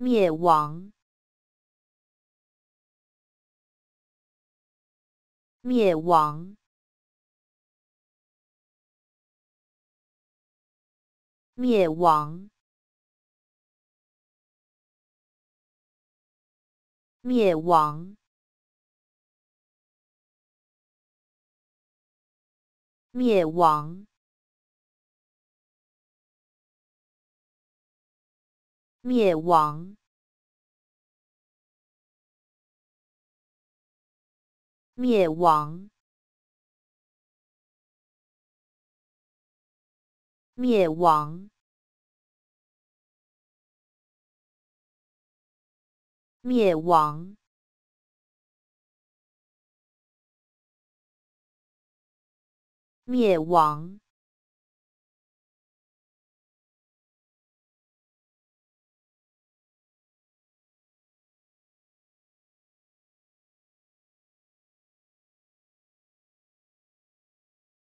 灭亡，灭亡，灭亡，灭亡，灭亡。灭亡！灭亡！灭亡！灭亡！灭亡！